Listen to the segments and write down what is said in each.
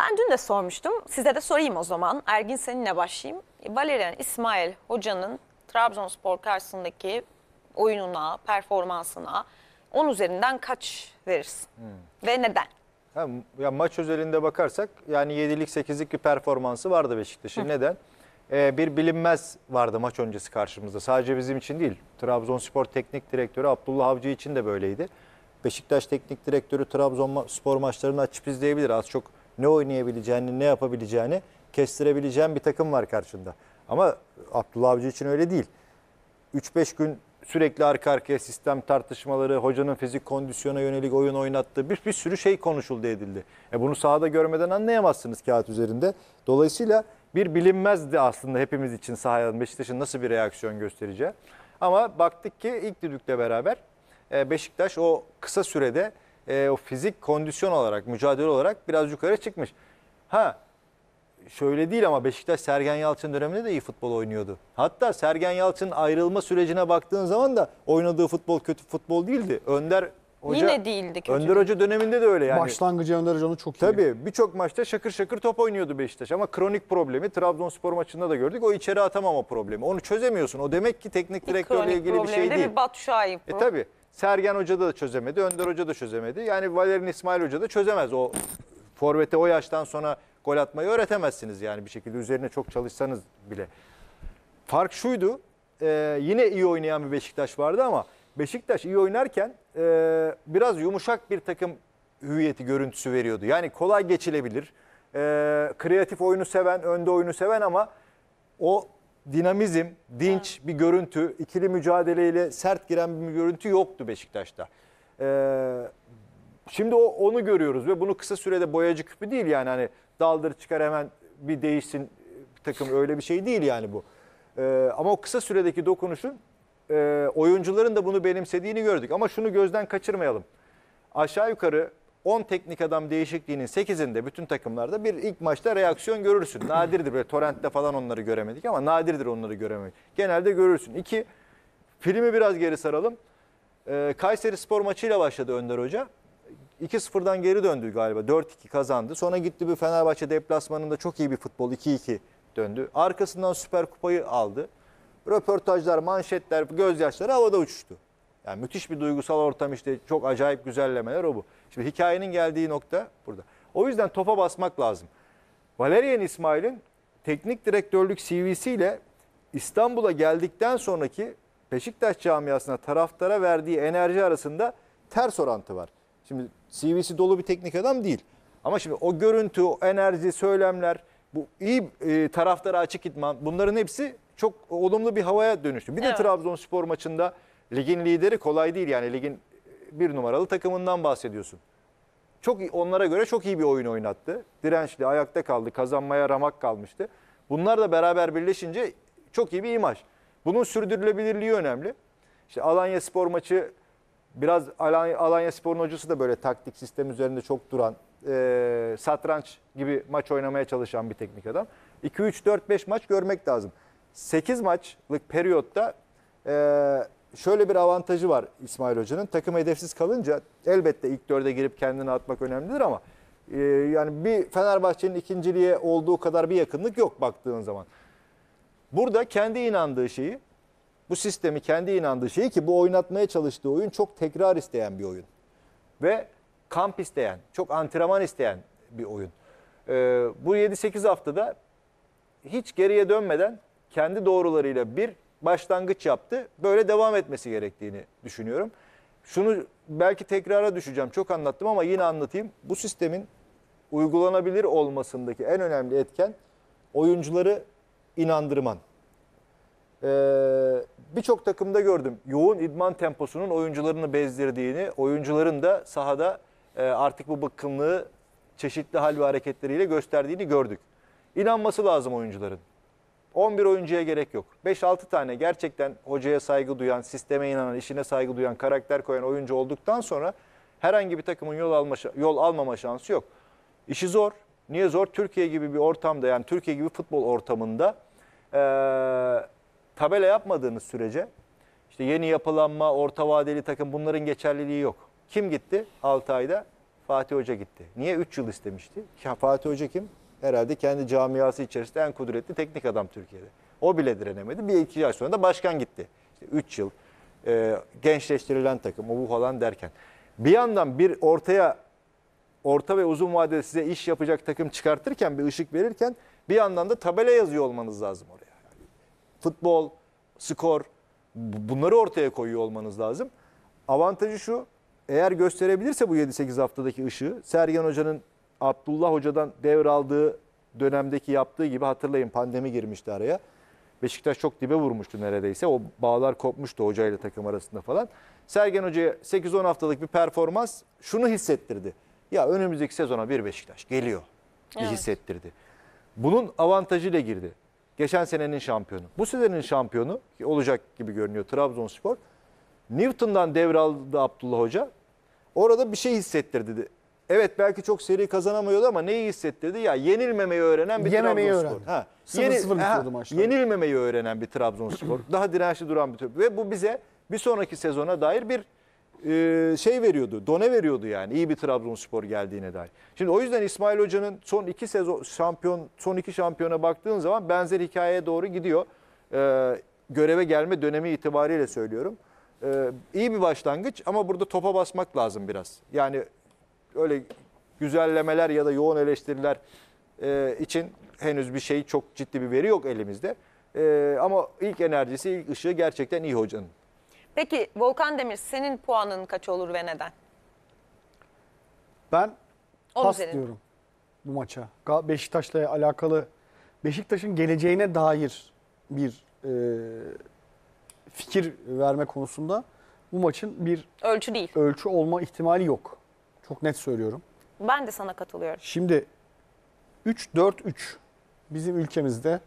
Ben dün de sormuştum. Size de sorayım o zaman. Ergin seninle başlayayım. E, Valerian İsmail Hoca'nın Trabzonspor karşısındaki oyununa, performansına 10 üzerinden kaç verirsin? Hmm. Ve neden? Ha, ya maç özelinde bakarsak yani 7'lik 8'lik bir performansı vardı Beşiktaş'ın. Neden? Ee, bir bilinmez vardı maç öncesi karşımızda. Sadece bizim için değil. Trabzonspor Teknik Direktörü Abdullah Avcı için de böyleydi. Beşiktaş Teknik Direktörü Trabzonspor maçlarını açıp izleyebilir. Az çok ne oynayabileceğini, ne yapabileceğini kestirebileceğin bir takım var karşında. Ama Abdullah Avcı için öyle değil. 3-5 gün sürekli arka arkaya sistem tartışmaları, hocanın fizik kondisyona yönelik oyun oynattığı bir, bir sürü şey konuşuldu edildi. E bunu sahada görmeden anlayamazsınız kağıt üzerinde. Dolayısıyla bir bilinmezdi aslında hepimiz için sahada Beşiktaş'ın nasıl bir reaksiyon göstereceği. Ama baktık ki ilk düdükle beraber e, Beşiktaş o kısa sürede e, o fizik kondisyon olarak, mücadele olarak biraz yukarı çıkmış. Ha şöyle değil ama Beşiktaş Sergen Yalçın döneminde de iyi futbol oynuyordu. Hatta Sergen Yalçın ayrılma sürecine baktığın zaman da oynadığı futbol kötü futbol değildi. Önder Hoca, Yine değildi kötü. Önder Hoca döneminde de öyle yani. Başlangıcı Önder Hoca'nın çok iyi. Tabii birçok maçta şakır şakır top oynuyordu Beşiktaş ama kronik problemi Trabzonspor maçında da gördük. O içeri atamama problemi. Onu çözemiyorsun. O demek ki teknik direktörle ilgili bir şey değil. Bir Batu Şahin. E tabii. Sergen Hoca da çözemedi, Önder Hoca da çözemedi. Yani Valerian İsmail Hoca da çözemez. O forvete o yaştan sonra gol atmayı öğretemezsiniz yani bir şekilde üzerine çok çalışsanız bile. Fark şuydu, e, yine iyi oynayan bir Beşiktaş vardı ama Beşiktaş iyi oynarken e, biraz yumuşak bir takım hüviyeti, görüntüsü veriyordu. Yani kolay geçilebilir, e, kreatif oyunu seven, önde oyunu seven ama o dinamizm, dinç bir görüntü, ikili mücadeleyle sert giren bir görüntü yoktu Beşiktaş'ta. Ee, şimdi o, onu görüyoruz ve bunu kısa sürede boyacı küpü değil yani hani daldır çıkar hemen bir değişsin e, takım öyle bir şey değil yani bu. Ee, ama o kısa süredeki dokunuşun e, oyuncuların da bunu benimsediğini gördük. Ama şunu gözden kaçırmayalım. Aşağı yukarı 10 teknik adam değişikliğinin 8'inde bütün takımlarda bir ilk maçta reaksiyon görürsün. Nadirdir böyle torrentte falan onları göremedik ama nadirdir onları göremedik. Genelde görürsün. İki, filmi biraz geri saralım. Ee, Kayseri spor maçıyla başladı Önder Hoca. 2-0'dan geri döndü galiba. 4-2 kazandı. Sonra gitti bir Fenerbahçe deplasmanında çok iyi bir futbol 2-2 döndü. Arkasından Süper Kupayı aldı. Röportajlar, manşetler, gözyaşları havada uçuştu. Yani müthiş bir duygusal ortam işte çok acayip güzellemeler o bu. Şimdi hikayenin geldiği nokta burada. O yüzden topa basmak lazım. Valerian İsmail'in teknik direktörlük CV'siyle İstanbul'a geldikten sonraki Beşiktaş camiasına taraftara verdiği enerji arasında ters orantı var. Şimdi CV'si dolu bir teknik adam değil. Ama şimdi o görüntü, o enerji, söylemler, bu iyi e, taraftara açık idman bunların hepsi çok olumlu bir havaya dönüştü. Bir evet. de Trabzonspor maçında ligin lideri kolay değil yani ligin bir numaralı takımından bahsediyorsun. Çok onlara göre çok iyi bir oyun oynattı. Dirençli, ayakta kaldı, kazanmaya ramak kalmıştı. Bunlar da beraber birleşince çok iyi bir imaj. Bunun sürdürülebilirliği önemli. İşte Alanya Spor maçı biraz Alanya, Alanya Spor'un hocası da böyle taktik sistem üzerinde çok duran, e, satranç gibi maç oynamaya çalışan bir teknik adam. 2-3-4-5 maç görmek lazım. 8 maçlık periyotta e, şöyle bir avantajı var İsmail Hoca'nın. Takım hedefsiz kalınca elbette ilk dörde girip kendini atmak önemlidir ama e, yani bir Fenerbahçe'nin ikinciliğe olduğu kadar bir yakınlık yok baktığın zaman. Burada kendi inandığı şeyi, bu sistemi kendi inandığı şeyi ki bu oynatmaya çalıştığı oyun çok tekrar isteyen bir oyun. Ve kamp isteyen, çok antrenman isteyen bir oyun. E, bu 7-8 haftada hiç geriye dönmeden kendi doğrularıyla bir başlangıç yaptı. Böyle devam etmesi gerektiğini düşünüyorum. Şunu belki tekrara düşeceğim. Çok anlattım ama yine anlatayım. Bu sistemin uygulanabilir olmasındaki en önemli etken oyuncuları inandırman. Ee, Birçok takımda gördüm yoğun idman temposunun oyuncularını bezdirdiğini, oyuncuların da sahada e, artık bu bıkkınlığı çeşitli hal ve hareketleriyle gösterdiğini gördük. İnanması lazım oyuncuların. 11 oyuncuya gerek yok. 5-6 tane gerçekten hocaya saygı duyan, sisteme inanan, işine saygı duyan, karakter koyan oyuncu olduktan sonra herhangi bir takımın yol, alma, yol almama şansı yok. İşi zor. Niye zor? Türkiye gibi bir ortamda yani Türkiye gibi futbol ortamında e, tabela yapmadığınız sürece işte yeni yapılanma, orta vadeli takım bunların geçerliliği yok. Kim gitti 6 ayda? Fatih Hoca gitti. Niye 3 yıl istemişti? Ya Fatih Hoca kim? herhalde kendi camiası içerisinde en kudretli teknik adam Türkiye'de. O bile direnemedi. Bir iki ay sonra da başkan gitti. İşte üç yıl e, gençleştirilen takım o bu falan derken. Bir yandan bir ortaya orta ve uzun vadede size iş yapacak takım çıkartırken bir ışık verirken bir yandan da tabela yazıyor olmanız lazım oraya. Yani futbol, skor bunları ortaya koyuyor olmanız lazım. Avantajı şu eğer gösterebilirse bu 7-8 haftadaki ışığı Sergen Hoca'nın Abdullah Hoca'dan devraldığı dönemdeki yaptığı gibi hatırlayın pandemi girmişti araya. Beşiktaş çok dibe vurmuştu neredeyse. O bağlar kopmuştu hoca ile takım arasında falan. Sergen Hoca'ya 8-10 haftalık bir performans şunu hissettirdi. Ya önümüzdeki sezona bir Beşiktaş geliyor. Evet. hissettirdi. Bunun avantajıyla girdi. Geçen senenin şampiyonu. Bu senenin şampiyonu olacak gibi görünüyor Trabzonspor. Newton'dan devraldı Abdullah Hoca. Orada bir şey hissettirdi Evet belki çok seri kazanamıyordu ama neyi hissettirdi? Ya yenilmemeyi öğrenen bir Yememeyi Trabzonspor. Öğren. Ha. 0 Yeni, bitiyordu Yenilmemeyi öğrenen bir Trabzonspor. Daha dirençli duran bir Trabzonspor. Ve bu bize bir sonraki sezona dair bir e, şey veriyordu. Done veriyordu yani iyi bir Trabzonspor geldiğine dair. Şimdi o yüzden İsmail Hoca'nın son iki sezon şampiyon son iki şampiyona baktığın zaman benzer hikayeye doğru gidiyor. E, göreve gelme dönemi itibariyle söylüyorum. E, iyi bir başlangıç ama burada topa basmak lazım biraz. Yani öyle güzellemeler ya da yoğun eleştiriler e, için henüz bir şey çok ciddi bir veri yok elimizde. E, ama ilk enerjisi, ilk ışığı gerçekten iyi hocanın. Peki Volkan Demir senin puanın kaç olur ve neden? Ben Onun pas üzerinde. diyorum bu maça. Beşiktaş'la alakalı Beşiktaş'ın geleceğine dair bir e, fikir verme konusunda bu maçın bir Ölçü değil. ölçü olma ihtimali yok. Çok net söylüyorum. Ben de sana katılıyorum. Şimdi 3-4-3 bizim ülkemizde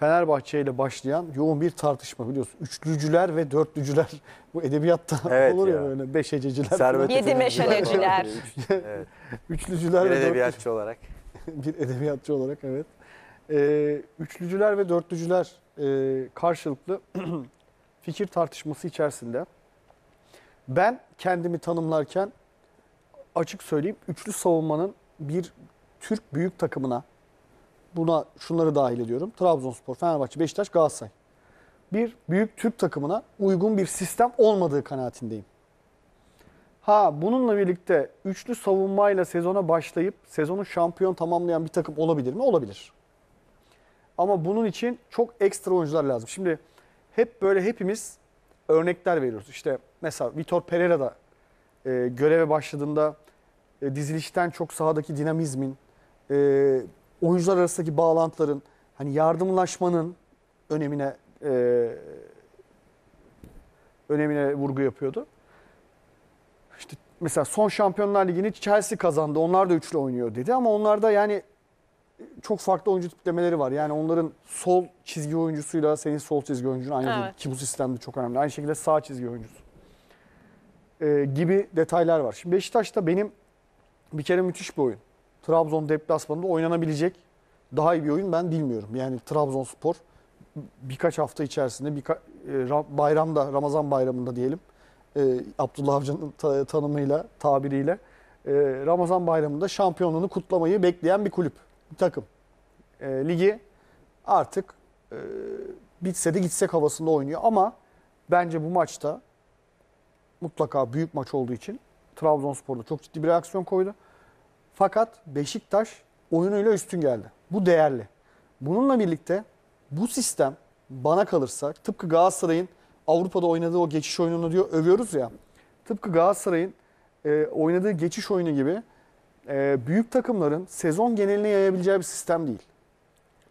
Fenerbahçe ile başlayan yoğun bir tartışma biliyorsun. Üçlücüler ve dörtlücüler bu edebiyatta evet olur ya, ya böyle beşececiler. Servet Yedi meşaleciler. evet. Üçlücüler bir ve edebiyatçı dörtlücüler. olarak. bir edebiyatçı olarak evet. Ee, üçlücüler ve dörtlücüler e, karşılıklı fikir tartışması içerisinde ben kendimi tanımlarken açık söyleyeyim üçlü savunmanın bir Türk büyük takımına buna şunları dahil ediyorum. Trabzonspor, Fenerbahçe, Beşiktaş, Galatasaray. Bir büyük Türk takımına uygun bir sistem olmadığı kanaatindeyim. Ha bununla birlikte üçlü savunmayla sezona başlayıp sezonu şampiyon tamamlayan bir takım olabilir mi? Olabilir. Ama bunun için çok ekstra oyuncular lazım. Şimdi hep böyle hepimiz örnekler veriyoruz. İşte mesela Vitor Pereira da e, göreve başladığında e, dizilişten çok sahadaki dinamizmin, e, oyuncular arasındaki bağlantıların, hani yardımlaşmanın önemine e, önemine vurgu yapıyordu. İşte mesela son Şampiyonlar Ligi'ni Chelsea kazandı. Onlar da üçlü oynuyor dedi ama onlarda yani çok farklı oyuncu tiplemeleri var. Yani onların sol çizgi oyuncusuyla senin sol çizgi oyuncun aynı evet. değil. Ki bu sistemde çok önemli. Aynı şekilde sağ çizgi oyuncusu. Ee, gibi detaylar var. Şimdi Beşiktaş'ta benim bir kere müthiş bir oyun. Trabzon deplasmanında oynanabilecek daha iyi bir oyun ben bilmiyorum. Yani Trabzonspor birkaç hafta içerisinde bir e, bayramda, Ramazan bayramında diyelim e, Abdullah Avcı'nın tanımıyla, tabiriyle e, Ramazan bayramında şampiyonluğunu kutlamayı bekleyen bir kulüp, bir takım. ligi artık e, bitse de gitsek havasında oynuyor ama bence bu maçta mutlaka büyük maç olduğu için Trabzonspor'da çok ciddi bir reaksiyon koydu. Fakat Beşiktaş oyunuyla üstün geldi. Bu değerli. Bununla birlikte bu sistem bana kalırsa tıpkı Galatasaray'ın Avrupa'da oynadığı o geçiş oyununu diyor övüyoruz ya. Tıpkı Galatasaray'ın e, oynadığı geçiş oyunu gibi e, büyük takımların sezon geneline yayabileceği bir sistem değil.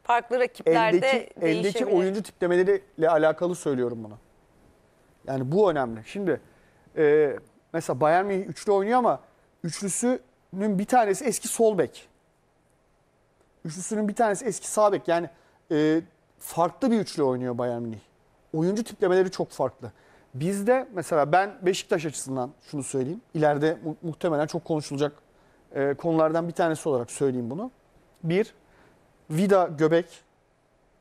Farklı rakiplerde eldeki, eldeki oyuncu tiplemeleriyle alakalı söylüyorum bunu. Yani bu önemli. Şimdi e, Mesela Bayern Münih üçlü oynuyor ama üçlüsünün bir tanesi eski sol bek. Üçlüsünün bir tanesi eski sağ bek. Yani e, farklı bir üçlü oynuyor Bayern Münih. Oyuncu tiplemeleri çok farklı. Bizde mesela ben Beşiktaş açısından şunu söyleyeyim. İleride mu muhtemelen çok konuşulacak e, konulardan bir tanesi olarak söyleyeyim bunu. Bir, Vida göbek,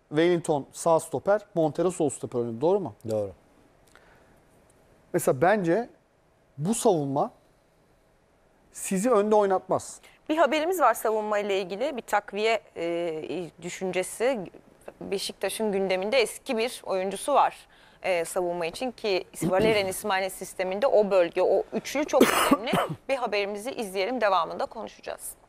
Wellington sağ stoper, Montero sol stoper oynadı. Doğru mu? Doğru. Mesela bence bu savunma sizi önde oynatmaz. Bir haberimiz var savunma ile ilgili bir takviye e, düşüncesi. Beşiktaş'ın gündeminde eski bir oyuncusu var e, savunma için ki Valerian İsmail sisteminde o bölge, o üçlü çok önemli. bir haberimizi izleyelim devamında konuşacağız.